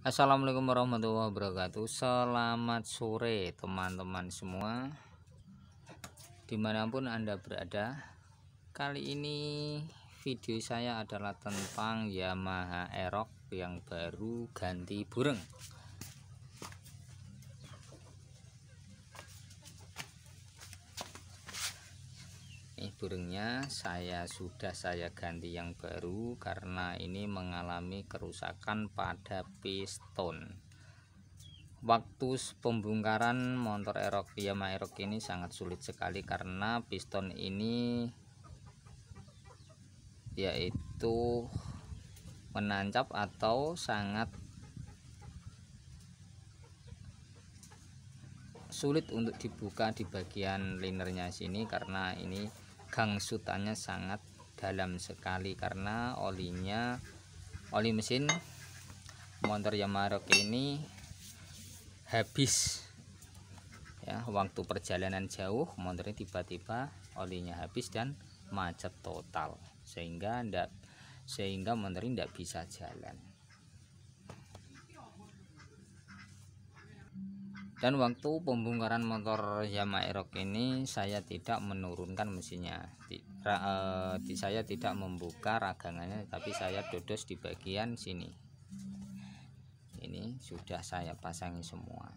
Assalamualaikum warahmatullahi wabarakatuh Selamat sore teman-teman semua Dimanapun anda berada Kali ini video saya adalah tentang Yamaha Aerox yang baru ganti burung burungnya saya sudah saya ganti yang baru karena ini mengalami kerusakan pada piston waktu pembongkaran motor Aerox via erok ini sangat sulit sekali karena piston ini yaitu menancap atau sangat sulit untuk dibuka di bagian linernya sini karena ini gangsutannya sangat dalam sekali karena olinya oli mesin motor Yamaha Rocky ini habis ya waktu perjalanan jauh motornya tiba-tiba olinya habis dan macet total sehingga ndak sehingga ini tidak bisa jalan dan waktu pembongkaran motor Yamaha Aerox ini saya tidak menurunkan mesinnya di, ra, e, di, saya tidak membuka ragangannya tapi saya dodos di bagian sini ini sudah saya pasangi semua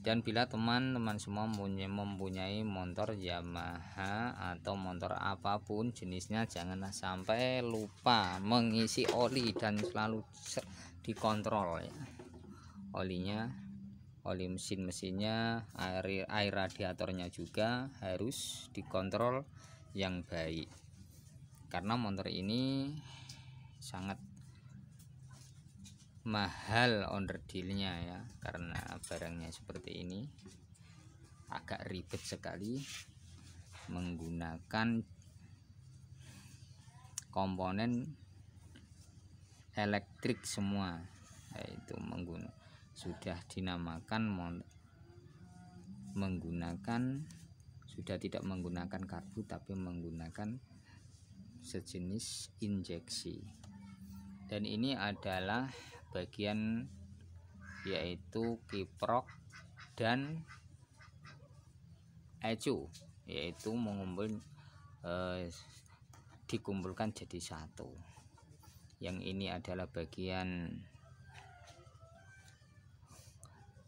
dan bila teman-teman semua mempunyai motor Yamaha atau motor apapun jenisnya jangan sampai lupa mengisi oli dan selalu dikontrol ya olinya oli mesin mesinnya air air radiatornya juga harus dikontrol yang baik karena motor ini sangat mahal onderdilnya ya karena barangnya seperti ini agak ribet sekali menggunakan komponen elektrik semua yaitu menggunakan sudah dinamakan menggunakan sudah tidak menggunakan karbu tapi menggunakan sejenis injeksi dan ini adalah bagian yaitu kiprok dan ecu yaitu mengumpul eh, dikumpulkan jadi satu yang ini adalah bagian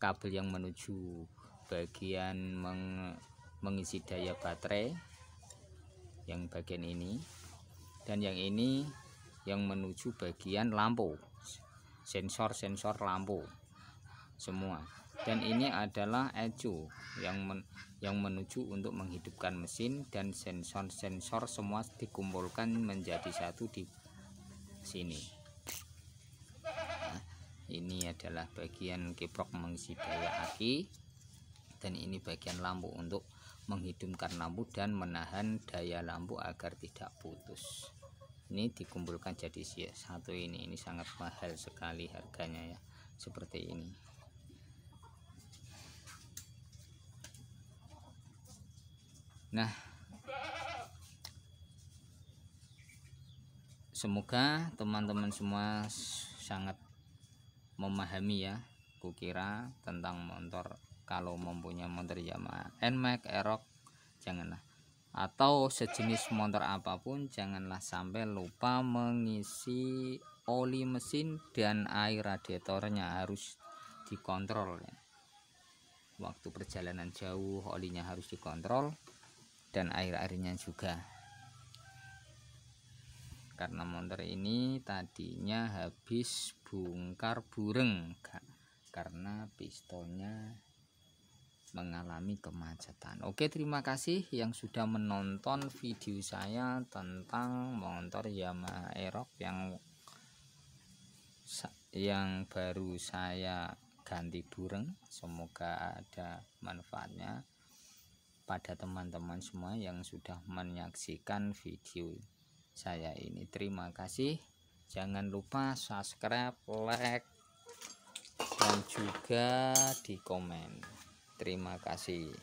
kabel yang menuju bagian meng, mengisi daya baterai yang bagian ini dan yang ini yang menuju bagian lampu sensor-sensor lampu semua dan ini adalah ECU yang men yang menuju untuk menghidupkan mesin dan sensor-sensor semua dikumpulkan menjadi satu di sini nah, ini adalah bagian kiprok mengisi daya aki dan ini bagian lampu untuk menghidupkan lampu dan menahan daya lampu agar tidak putus ini dikumpulkan jadi satu ini ini sangat mahal sekali harganya ya seperti ini nah semoga teman-teman semua sangat memahami ya kukira tentang motor kalau mempunyai motor Yamaha NMAX Aerox janganlah atau sejenis motor apapun janganlah sampai lupa mengisi oli mesin dan air radiatornya harus dikontrol waktu perjalanan jauh olinya harus dikontrol dan air-airnya juga karena motor ini tadinya habis bongkar bureng karena pistonnya mengalami kemacetan. Oke, terima kasih yang sudah menonton video saya tentang motor Yamaha Aerox yang yang baru saya ganti burung. Semoga ada manfaatnya pada teman-teman semua yang sudah menyaksikan video saya ini. Terima kasih. Jangan lupa subscribe, like, dan juga di komen. Terima kasih.